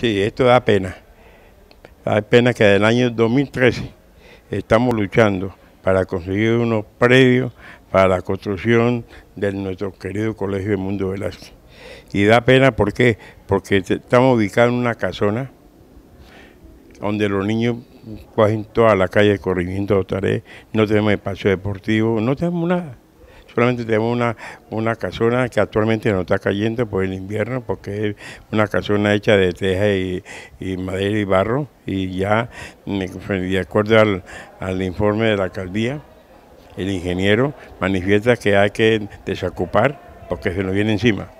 Sí, esto da pena. Da pena que desde el año 2013 estamos luchando para conseguir unos predios para la construcción de nuestro querido Colegio de Mundo Velázquez. Y da pena ¿por qué? porque estamos ubicados en una casona donde los niños cogen toda la calle de corrimiento de no tenemos espacio deportivo, no tenemos nada. Solamente tenemos una, una casona que actualmente no está cayendo por el invierno, porque es una casona hecha de teja y, madera y barro, y ya, mm, pues, de acuerdo al, al informe de la alcaldía, el ingeniero manifiesta que hay que desocupar porque se nos viene encima.